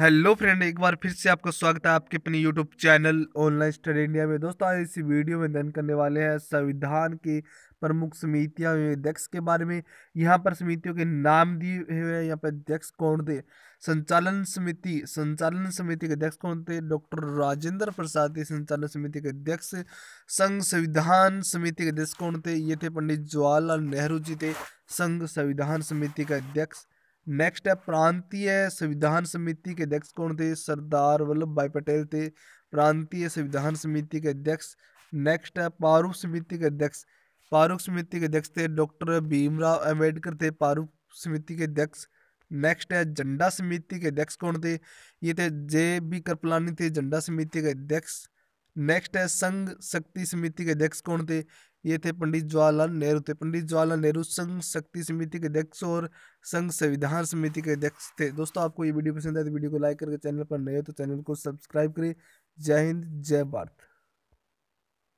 hello friend एक बार फिर से आपका स्वागत है आपके अपने YouTube channel online study India में दोस्तों आज इस वीडियो में अध्ययन करने वाले हैं संविधान की प्रमुख समितियां अध्यक्ष के बारे में यहाँ पर समितियों के नाम दिए हुए हैं यहाँ पर अध्यक्ष कौन थे संचालन समिति संचालन समिति के अध्यक्ष कौन थे डॉक्टर राजेंद्र प्रसाद थे संचालन समिति के अध्यक्ष संघ संविधान समिति के अध्यक्ष कौन थे ये थे पंडित जवाहरलाल नेहरू जी थे संघ संविधान समिति के अध्यक्ष नेक्स्ट है प्रांतीय संविधान समिति के अध्यक्ष कौन थे सरदार वल्लभ भाई पटेल थे प्रांतीय संविधान समिति के अध्यक्ष नेक्स्ट है पारूख समिति के अध्यक्ष पारूख समिति के अध्यक्ष थे डॉक्टर भीमराव अम्बेडकर थे पारूख समिति के अध्यक्ष नेक्स्ट है झंडा समिति के अध्यक्ष कौन थे ये थे जे बी कृपलानी थे झंडा समिति के अध्यक्ष नेक्स्ट है संघ शक्ति समिति के अध्यक्ष कौन थे ये थे पंडित जवाहरलाल नेहरू थे पंडित जवाहरलाल नेहरू संघ शक्ति समिति के अध्यक्ष और संघ संविधान समिति के अध्यक्ष थे दोस्तों आपको ये वीडियो पसंद आए तो वीडियो को लाइक करके चैनल पर नए हो तो चैनल को सब्सक्राइब करें जय हिंद जय भारत